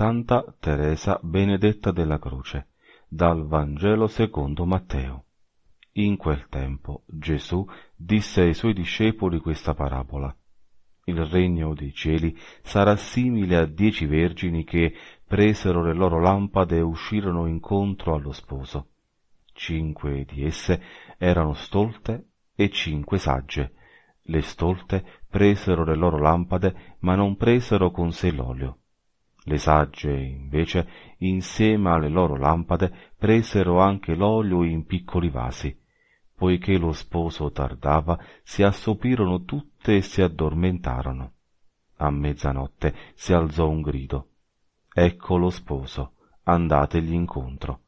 Santa Teresa Benedetta della Croce, dal Vangelo secondo Matteo. In quel tempo Gesù disse ai suoi discepoli questa parabola. Il regno dei cieli sarà simile a dieci vergini che presero le loro lampade e uscirono incontro allo sposo. Cinque di esse erano stolte e cinque sagge. Le stolte presero le loro lampade, ma non presero con sé l'olio le sagge, invece, insieme alle loro lampade, presero anche l'olio in piccoli vasi. Poiché lo sposo tardava, si assopirono tutte e si addormentarono. A mezzanotte si alzò un grido. Ecco lo sposo, andategli incontro.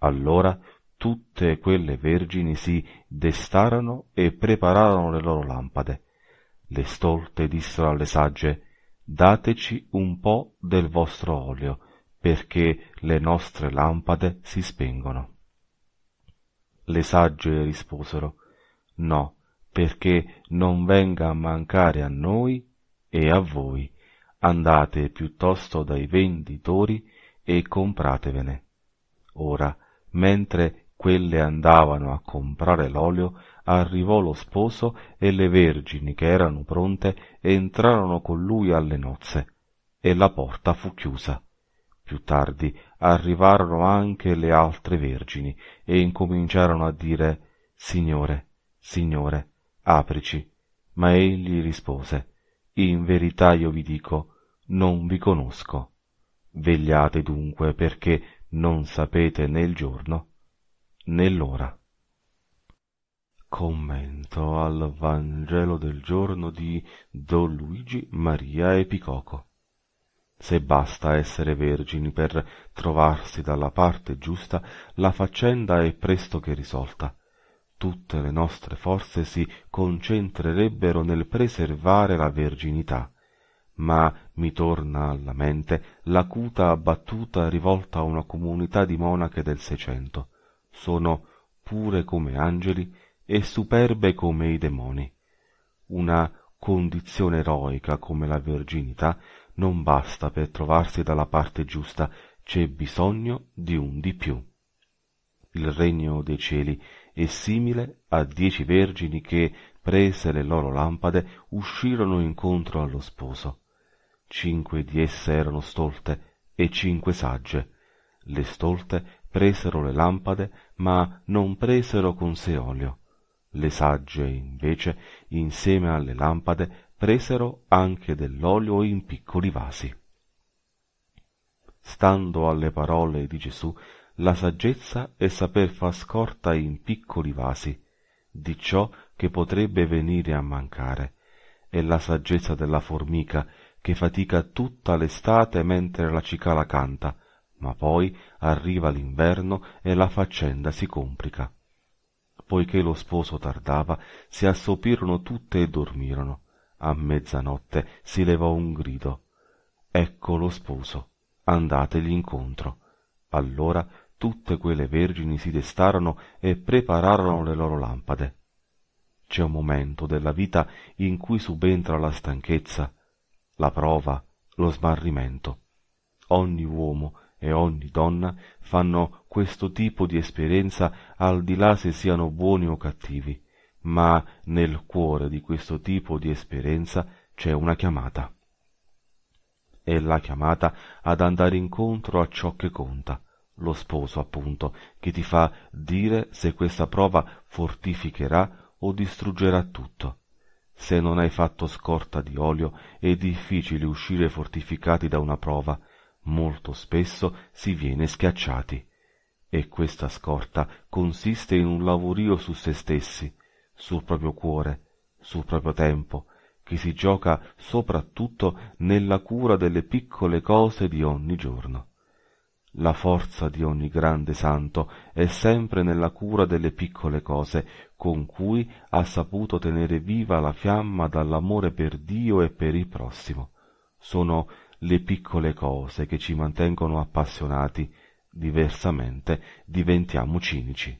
Allora tutte quelle vergini si destarono e prepararono le loro lampade. Le stolte dissero alle sagge, dateci un po' del vostro olio, perché le nostre lampade si spengono. Le sagge risposero, No, perché non venga a mancare a noi e a voi. Andate piuttosto dai venditori e compratevene. Ora, mentre quelle andavano a comprare l'olio, arrivò lo sposo e le vergini che erano pronte entrarono con lui alle nozze, e la porta fu chiusa. Più tardi arrivarono anche le altre vergini e incominciarono a dire Signore, Signore, aprici. Ma egli rispose In verità io vi dico, non vi conosco. Vegliate dunque perché non sapete né il giorno nell'ora. Commento al Vangelo del giorno di Don Luigi Maria Epicoco. Se basta essere vergini per trovarsi dalla parte giusta, la faccenda è presto che risolta. Tutte le nostre forze si concentrerebbero nel preservare la verginità, ma mi torna alla mente l'acuta battuta rivolta a una comunità di monache del Seicento sono pure come angeli e superbe come i demoni. Una condizione eroica come la verginità non basta per trovarsi dalla parte giusta, c'è bisogno di un di più. Il regno dei cieli è simile a dieci vergini che, prese le loro lampade, uscirono incontro allo sposo. Cinque di esse erano stolte e cinque sagge. Le stolte presero le lampade, ma non presero con sé olio. Le sagge, invece, insieme alle lampade, presero anche dell'olio in piccoli vasi. Stando alle parole di Gesù, la saggezza è saper far scorta in piccoli vasi di ciò che potrebbe venire a mancare. È la saggezza della formica che fatica tutta l'estate mentre la cicala canta, ma poi arriva l'inverno e la faccenda si complica. Poiché lo sposo tardava, si assopirono tutte e dormirono. A mezzanotte si levò un grido. Ecco lo sposo, andategli incontro. Allora tutte quelle vergini si destarono e prepararono le loro lampade. C'è un momento della vita in cui subentra la stanchezza, la prova, lo smarrimento. Ogni uomo e ogni donna fanno questo tipo di esperienza al di là se siano buoni o cattivi, ma nel cuore di questo tipo di esperienza c'è una chiamata. È la chiamata ad andare incontro a ciò che conta, lo sposo appunto, che ti fa dire se questa prova fortificherà o distruggerà tutto. Se non hai fatto scorta di olio è difficile uscire fortificati da una prova, molto spesso si viene schiacciati. E questa scorta consiste in un lavorio su se stessi, sul proprio cuore, sul proprio tempo, che si gioca soprattutto nella cura delle piccole cose di ogni giorno. La forza di ogni grande santo è sempre nella cura delle piccole cose con cui ha saputo tenere viva la fiamma dall'amore per Dio e per il prossimo sono le piccole cose che ci mantengono appassionati, diversamente diventiamo cinici.